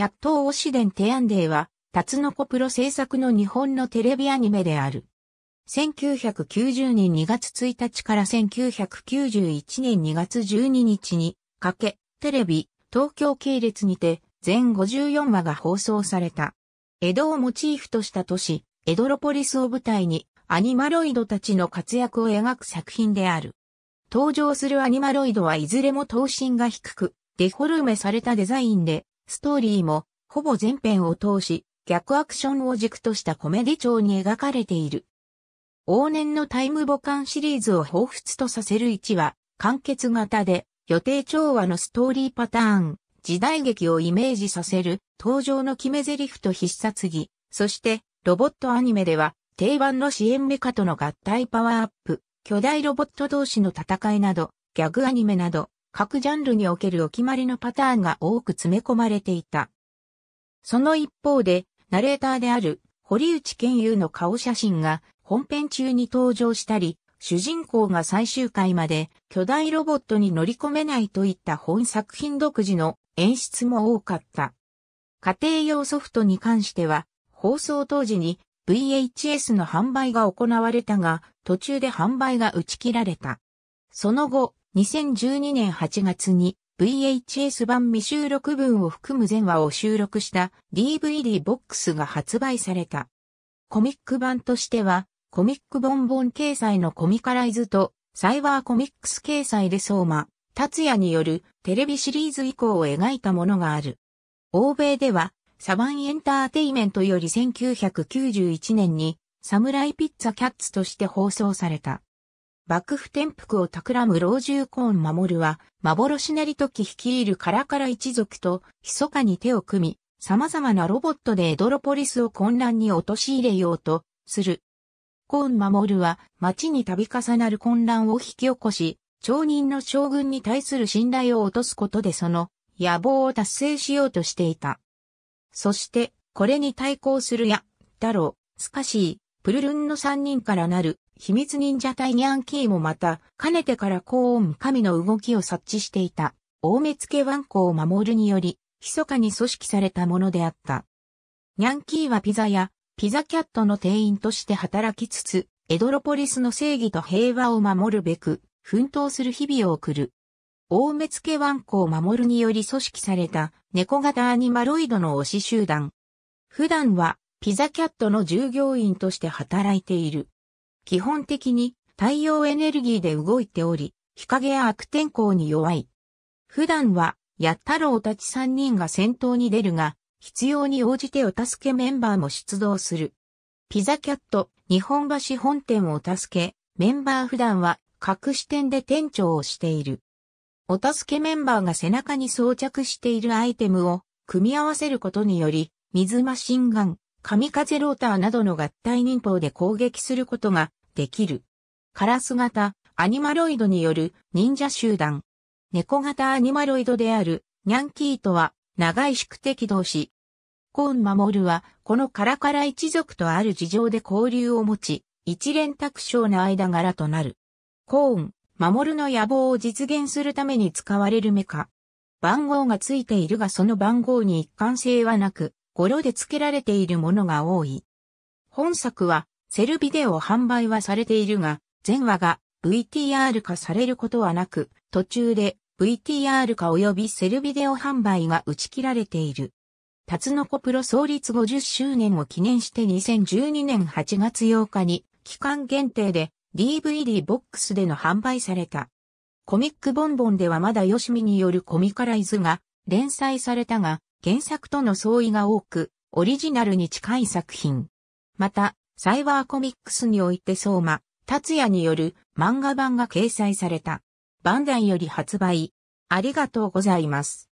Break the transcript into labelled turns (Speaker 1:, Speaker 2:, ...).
Speaker 1: キャット・オシデン・テアンデーは、タツノコプロ制作の日本のテレビアニメである。1990年2月1日から1991年2月12日にかけ、テレビ、東京系列にて、全54話が放送された。江戸をモチーフとした都市、エドロポリスを舞台に、アニマロイドたちの活躍を描く作品である。登場するアニマロイドはいずれも等身が低く、デフォルメされたデザインで、ストーリーも、ほぼ全編を通し、逆アクションを軸としたコメディ調に描かれている。往年のタイムボカンシリーズを彷彿とさせる1話、完結型で、予定調和のストーリーパターン、時代劇をイメージさせる、登場の決め台詞と必殺技、そして、ロボットアニメでは、定番の支援メカとの合体パワーアップ、巨大ロボット同士の戦いなど、ギャグアニメなど、各ジャンルにおけるお決まりのパターンが多く詰め込まれていた。その一方で、ナレーターである堀内健優の顔写真が本編中に登場したり、主人公が最終回まで巨大ロボットに乗り込めないといった本作品独自の演出も多かった。家庭用ソフトに関しては、放送当時に VHS の販売が行われたが、途中で販売が打ち切られた。その後、2012年8月に VHS 版未収録分を含む全話を収録した DVD ボックスが発売された。コミック版としては、コミックボンボン掲載のコミカライズと、サイバーコミックス掲載で相馬、達也によるテレビシリーズ以降を描いたものがある。欧米では、サバンエンターテイメントより1991年に、サムライピッツァキャッツとして放送された。幕府転覆を企む老中コーン守るは、幻なり時率いるカラカラ一族と、密かに手を組み、様々なロボットでエドロポリスを混乱に陥れようと、する。コーン守るは、町に度重なる混乱を引き起こし、町人の将軍に対する信頼を落とすことでその、野望を達成しようとしていた。そして、これに対抗するや、太郎、スカシー、プルルンの三人からなる秘密忍者隊ニャンキーもまた、かねてから高音神の動きを察知していた、大目付ワンコを守るにより、密かに組織されたものであった。ニャンキーはピザや、ピザキャットの店員として働きつつ、エドロポリスの正義と平和を守るべく、奮闘する日々を送る。大目付ワンコを守るにより組織された猫型アニマロイドの推し集団。普段はピザキャットの従業員として働いている。基本的に太陽エネルギーで動いており、日陰や悪天候に弱い。普段は、やったろうたち3人が先頭に出るが、必要に応じてお助けメンバーも出動する。ピザキャット、日本橋本店をお助け、メンバー普段は各支店で店長をしている。お助けメンバーが背中に装着しているアイテムを組み合わせることにより、水マシンガン、神風ローターなどの合体忍法で攻撃することができる。カラス型アニマロイドによる忍者集団。猫型アニマロイドであるニャンキーとは長い宿敵同士。コーン守はこのカラカラ一族とある事情で交流を持ち、一連卓章の間柄となる。コーン、守の野望を実現するために使われるメカ。番号がついているがその番号に一貫性はなく、語呂で付けられているものが多い。本作は、セルビデオ販売はされているが、全話が VTR 化されることはなく、途中で VTR 化及びセルビデオ販売が打ち切られている。タツノコプロ創立50周年を記念して2012年8月8日に期間限定で DVD ボックスでの販売された。コミックボンボンではまだよしみによるコミカライズが連載されたが、原作との相違が多く、オリジナルに近い作品。また、サイバーコミックスにおいて相馬、達也による漫画版が掲載された。バンダイより発売。ありがとうございます。